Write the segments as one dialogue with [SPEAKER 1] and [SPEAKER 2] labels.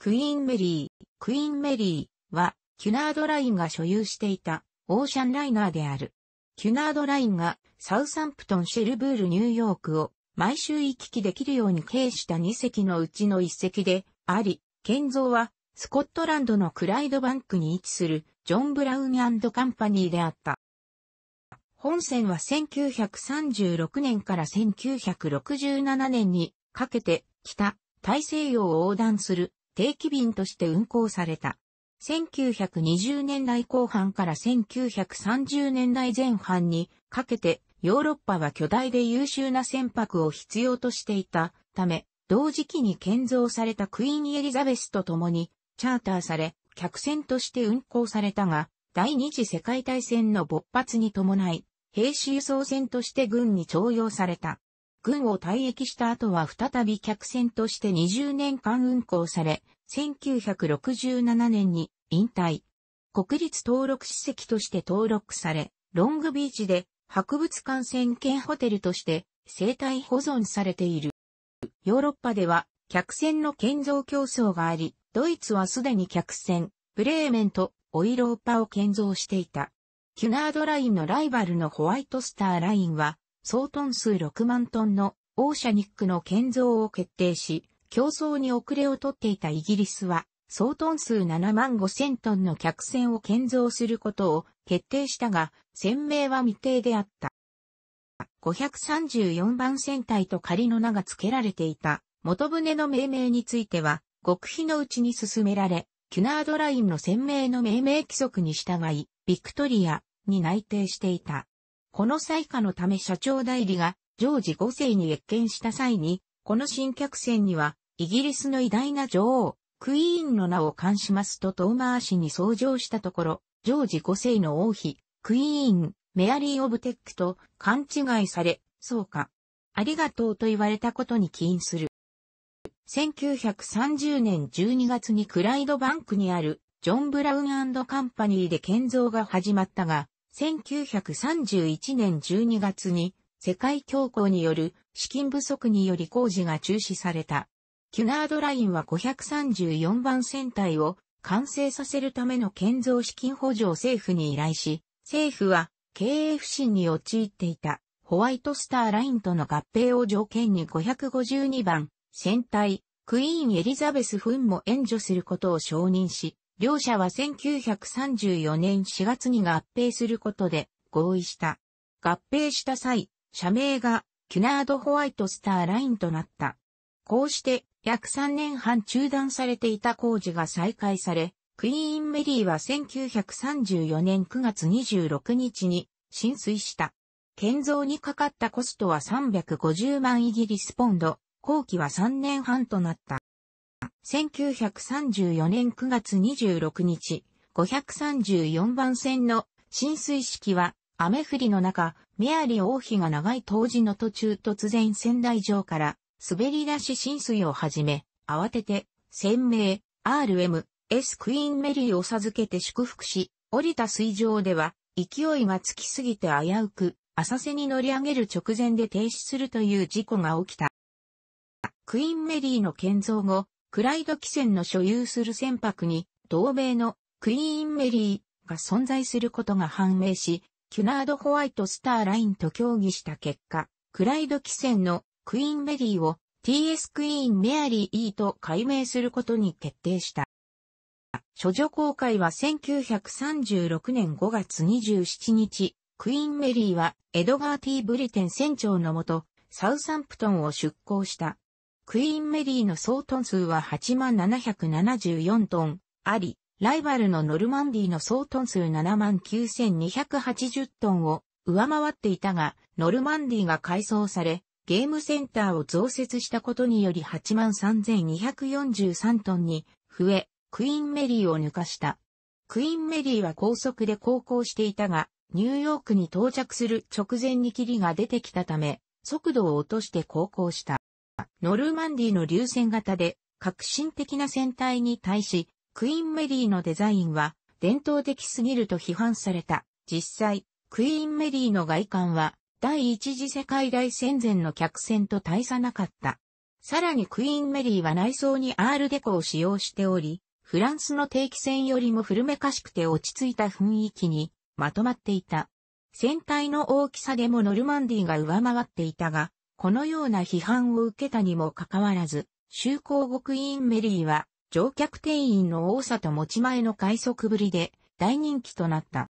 [SPEAKER 1] クイーンメリー、クイーンメリーは、キュナードラインが所有していたオーシャンライナーである。キュナードラインがサウサンプトンシェルブールニューヨークを毎週行き来できるように経した2隻のうちの1隻であり、建造はスコットランドのクライドバンクに位置するジョン・ブラウンカンパニーであった。本船は1936年から1967年にかけて北大西洋を横断する定期便として運行された。1920年代後半から1930年代前半にかけてヨーロッパは巨大で優秀な船舶を必要としていたため、同時期に建造されたクイーンエリザベスと共にチャーターされ、客船として運航されたが、第二次世界大戦の勃発に伴い、兵士輸送船として軍に徴用された。軍を退役した後は再び客船として20年間運航され、1967年に引退。国立登録史跡として登録され、ロングビーチで博物館専権ホテルとして生態保存されている。ヨーロッパでは客船の建造競争があり、ドイツはすでに客船、ブレーメンとオイローパを建造していた。キュナードラインのライバルのホワイトスターラインは総トン数6万トンのオーシャニックの建造を決定し、競争に遅れをとっていたイギリスは、総トン数7万5千トンの客船を建造することを決定したが、船名は未定であった。534番船体と仮の名が付けられていた元船の命名については、極秘のうちに進められ、キュナードラインの船名の命名規則に従い、ビクトリアに内定していた。この採下のため社長代理が常時5世に謁見した際に、この新客船には、イギリスの偉大な女王、クイーンの名を冠しますと遠回しに相乗したところ、ジョージ5世の王妃、クイーン、メアリー・オブテックと勘違いされ、そうか。ありがとうと言われたことに起因する。1930年12月にクライドバンクにあるジョン・ブラウンカンパニーで建造が始まったが、1931年12月に世界恐慌による資金不足により工事が中止された。キュナードラインは534番船体を完成させるための建造資金補助を政府に依頼し、政府は経営不振に陥っていたホワイトスターラインとの合併を条件に552番船体クイーンエリザベス・フンも援助することを承認し、両者は1934年4月に合併することで合意した。合併した際、社名がキュナード・ホワイト・スター・ラインとなった。こうして約3年半中断されていた工事が再開され、クイーン・メリーは1934年9月26日に浸水した。建造にかかったコストは350万イギリスポンド、後期は3年半となった。1934年9月26日、534番線の浸水式は雨降りの中、メアリー王妃が長い当時の途中突然仙台城から滑り出し浸水をはじめ、慌てて、鮮明、RM、S クイーンメリーを授けて祝福し、降りた水上では、勢いがつきすぎて危うく、浅瀬に乗り上げる直前で停止するという事故が起きた。クイーンメリーの建造後、クライド汽船の所有する船舶に、同米のクイーンメリーが存在することが判明し、キュナード・ホワイト・スター・ラインと協議した結果、クライド汽船のクイーンメリーを TS クイーンメアリー E と改名することに決定した。処女公開は1936年5月27日、クイーンメリーはエドガー・ティブリテン船長のもと、サウサンプトンを出港した。クイーンメリーの総トン数は8774トンあり、ライバルのノルマンディの総トン数79,280トンを上回っていたが、ノルマンディが改装され、ゲームセンターを増設したことにより83,243トンに増え、クイーンメリーを抜かした。クイーンメリーは高速で航行していたが、ニューヨークに到着する直前に霧が出てきたため、速度を落として航行した。ノルマンディの流線型で革新的な船体に対し、クイーンメリーのデザインは伝統的すぎると批判された。実際、クイーンメリーの外観は第一次世界大戦前の客船と大差なかった。さらにクイーンメリーは内装にアールデコを使用しており、フランスの定期船よりも古めかしくて落ち着いた雰囲気にまとまっていた。船体の大きさでもノルマンディが上回っていたが、このような批判を受けたにもかかわらず、修行極員メリーは、乗客定員の多さと持ち前の快速ぶりで、大人気となった。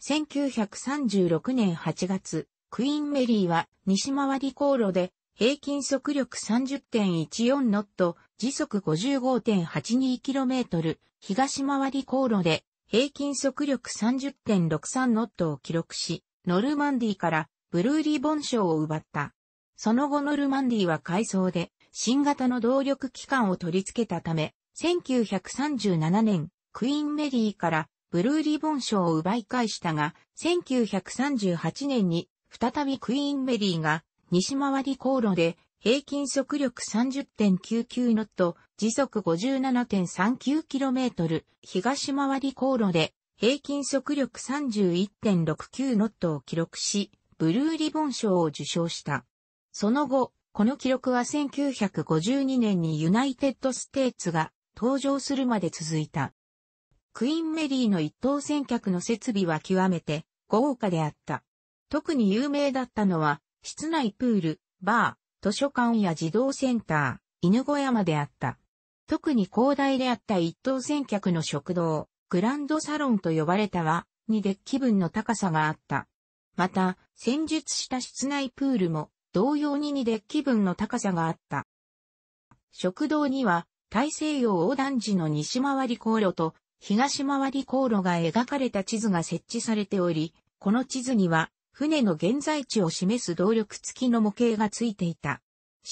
[SPEAKER 1] 1936年8月、クイーンメリーは西回り航路で平均速力30.14ノット、時速 55.82km、東回り航路で平均速力30.63ノットを記録し、ノルマンディからブルーリボン賞を奪った。その後ノルマンディは改装で、新型の動力機関を取り付けたため、1937年、クイーンメリーからブルーリボン賞を奪い返したが、1938年に再びクイーンメリーが西回り航路で平均速力30.99ノット、時速 57.39km、東回り航路で平均速力31.69ノットを記録し、ブルーリボン賞を受賞した。その後、この記録は1952年にユナイテッドステーツが登場するまで続いた。クイーンメリーの一等船客の設備は極めて豪華であった。特に有名だったのは、室内プール、バー、図書館や児童センター、犬小屋まであった。特に広大であった一等船客の食堂、グランドサロンと呼ばれたは、にで気分の高さがあった。また、戦術した室内プールも同様に2デッキ分の高さがあった。食堂には大西洋横断時の西回り航路と東回り航路が描かれた地図が設置されており、この地図には船の現在地を示す動力付きの模型がついていた。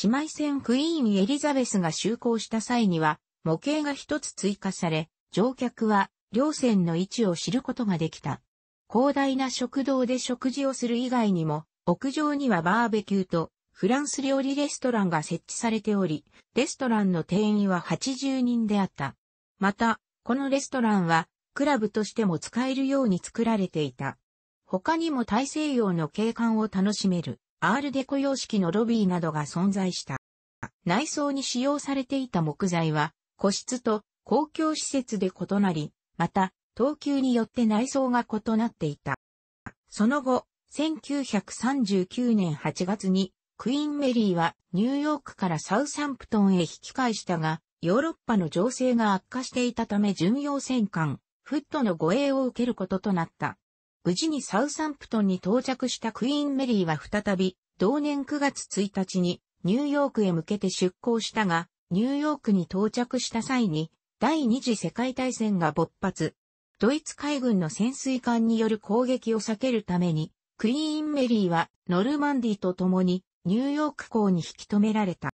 [SPEAKER 1] 姉妹船クイーンエリザベスが就航した際には模型が一つ追加され、乗客は両船の位置を知ることができた。広大な食堂で食事をする以外にも、屋上にはバーベキューとフランス料理レストランが設置されており、レストランの定員は80人であった。また、このレストランは、クラブとしても使えるように作られていた。他にも大西洋の景観を楽しめる、アールデコ様式のロビーなどが存在した。内装に使用されていた木材は、個室と公共施設で異なり、また、等級によって内装が異なっていた。その後、1939年8月に、クイーンメリーはニューヨークからサウサンプトンへ引き返したが、ヨーロッパの情勢が悪化していたため巡洋戦艦、フットの護衛を受けることとなった。無事にサウサンプトンに到着したクイーンメリーは再び、同年9月1日にニューヨークへ向けて出港したが、ニューヨークに到着した際に、第二次世界大戦が勃発。ドイツ海軍の潜水艦による攻撃を避けるために、クイーンメリーはノルマンディと共にニューヨーク港に引き止められた。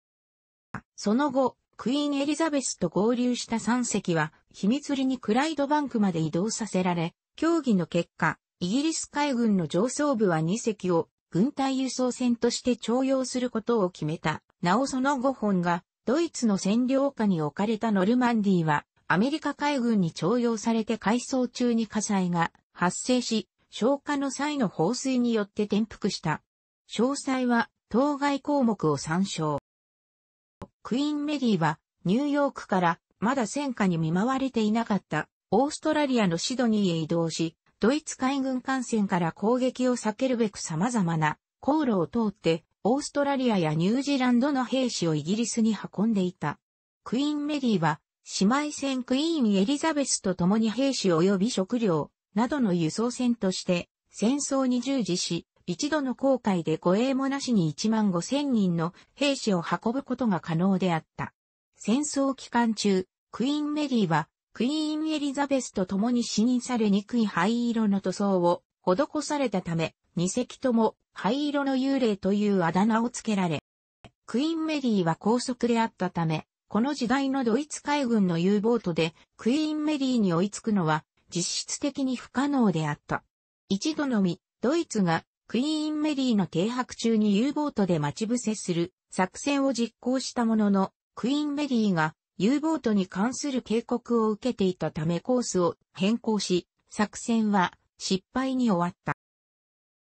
[SPEAKER 1] その後、クイーンエリザベスと合流した3隻は、秘密裏にクライドバンクまで移動させられ、協議の結果、イギリス海軍の上層部は2隻を軍隊輸送船として徴用することを決めた。なおその5本が、ドイツの占領下に置かれたノルマンディは、アメリカ海軍に徴用されて改装中に火災が発生し、消火の際の放水によって転覆した。詳細は当該項目を参照。クイーンメリーはニューヨークからまだ戦火に見舞われていなかったオーストラリアのシドニーへ移動し、ドイツ海軍艦船から攻撃を避けるべく様々な航路を通ってオーストラリアやニュージーランドの兵士をイギリスに運んでいた。クイーンメリーは姉妹船クイーンエリザベスと共に兵士及び食料などの輸送船として戦争に従事し、一度の航海で護衛もなしに1万5千人の兵士を運ぶことが可能であった。戦争期間中、クイーンメリーはクイーンエリザベスと共に死にされにくい灰色の塗装を施されたため、二隻とも灰色の幽霊というあだ名をつけられ、クイーンメリーは高速であったため、この時代のドイツ海軍の U ボートでクイーンメリーに追いつくのは実質的に不可能であった。一度のみ、ドイツがクイーンメリーの停泊中に U ボートで待ち伏せする作戦を実行したものの、クイーンメリーが U ボートに関する警告を受けていたためコースを変更し、作戦は失敗に終わっ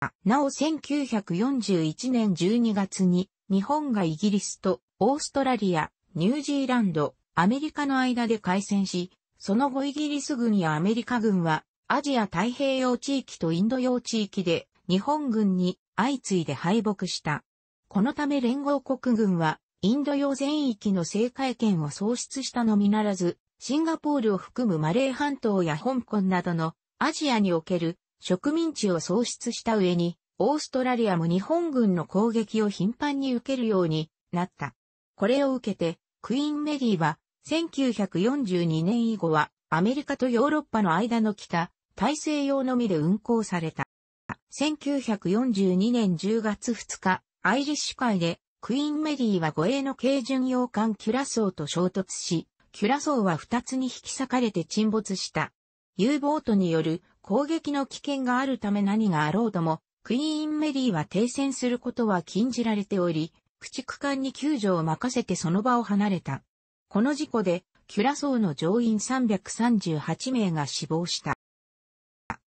[SPEAKER 1] た。なお1941年12月に日本がイギリスとオーストラリア、ニュージーランド、アメリカの間で開戦し、その後イギリス軍やアメリカ軍は、アジア太平洋地域とインド洋地域で、日本軍に相次いで敗北した。このため連合国軍は、インド洋全域の制海権を喪失したのみならず、シンガポールを含むマレー半島や香港などのアジアにおける植民地を喪失した上に、オーストラリアも日本軍の攻撃を頻繁に受けるようになった。これを受けて、クイーンメリーは、1942年以後は、アメリカとヨーロッパの間の北、大西洋のみで運航された。1942年10月2日、アイリッシュ海で、クイーンメリーは護衛の軽巡洋艦キュラソーと衝突し、キュラソーは2つに引き裂かれて沈没した。U ボートによる攻撃の危険があるため何があろうとも、クイーンメリーは停戦することは禁じられており、駆逐艦に救助を任せてその場を離れた。この事故で、キュラソーの乗員338名が死亡した。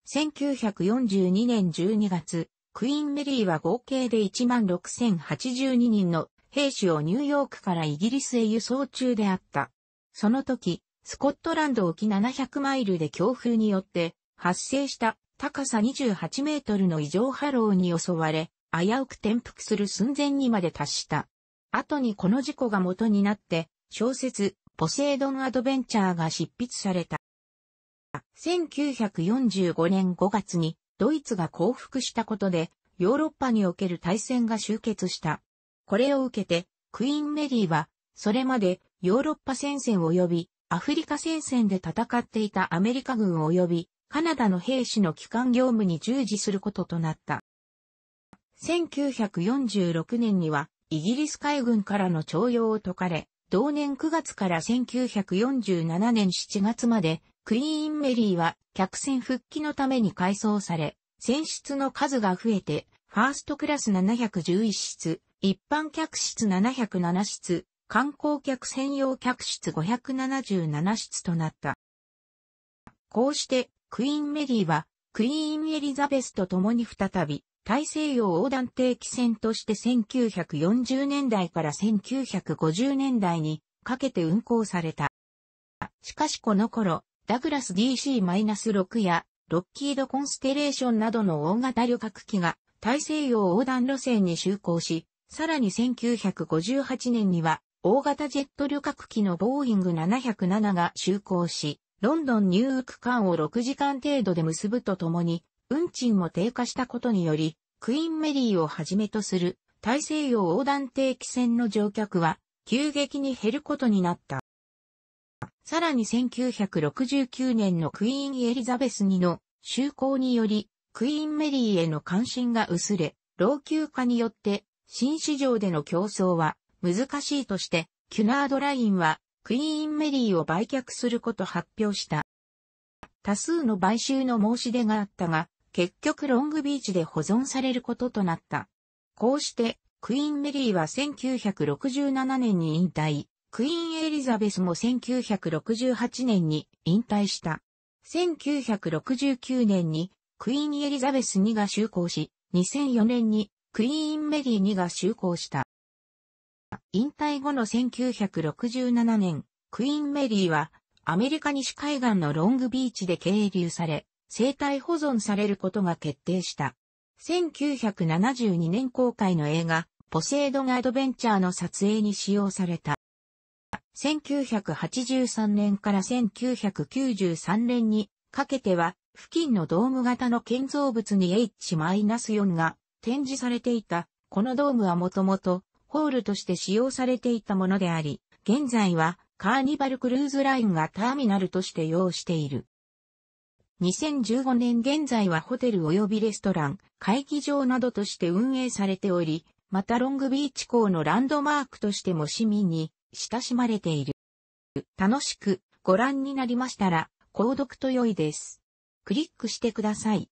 [SPEAKER 1] 1942年12月、クイーンメリーは合計で16,082人の兵士をニューヨークからイギリスへ輸送中であった。その時、スコットランド沖700マイルで強風によって発生した高さ28メートルの異常波浪に襲われ、危うく転覆する寸前にまで達した。後にこの事故が元になって、小説、ポセイドン・アドベンチャーが執筆された。1945年5月にドイツが降伏したことでヨーロッパにおける大戦が終結した。これを受けてクイーンメリーはそれまでヨーロッパ戦線及びアフリカ戦線で戦っていたアメリカ軍及びカナダの兵士の帰還業務に従事することとなった。1946年には、イギリス海軍からの徴用を解かれ、同年9月から1947年7月まで、クイーンメリーは客船復帰のために改装され、船室の数が増えて、ファーストクラス711室、一般客室707室、観光客専用客室577室となった。こうして、クイーンメリーは、クイーンエリザベスと共に再び、大西洋横断定期船として1940年代から1950年代にかけて運航された。しかしこの頃、ダグラス DC-6 やロッキードコンステレーションなどの大型旅客機が大西洋横断路線に就航し、さらに1958年には大型ジェット旅客機のボーイング707が就航し、ロンドンニュー間を6時間程度で結ぶとともに、運賃も低下したことにより、クイーンメリーをはじめとする大西洋横断定期船の乗客は急激に減ることになった。さらに1969年のクイーンエリザベス2の就航により、クイーンメリーへの関心が薄れ、老朽化によって新市場での競争は難しいとして、キュナードラインはクイーンメリーを売却すること発表した。多数の買収の申し出があったが、結局ロングビーチで保存されることとなった。こうして、クイーンメリーは1967年に引退、クイーンエリザベスも1968年に引退した。1969年にクイーンエリザベス2が就航し、2004年にクイーンメリー2が就航した。引退後の1967年、クイーンメリーはアメリカ西海岸のロングビーチで経流され、生体保存されることが決定した。1972年公開の映画、ポセイドンアドベンチャーの撮影に使用された。1983年から1993年にかけては、付近のドーム型の建造物に H-4 が展示されていた。このドームはもともとホールとして使用されていたものであり、現在はカーニバルクルーズラインがターミナルとして用している。2015年現在はホテル及びレストラン、会議場などとして運営されており、またロングビーチ港のランドマークとしても市民に親しまれている。楽しくご覧になりましたら、購読と良いです。クリックしてください。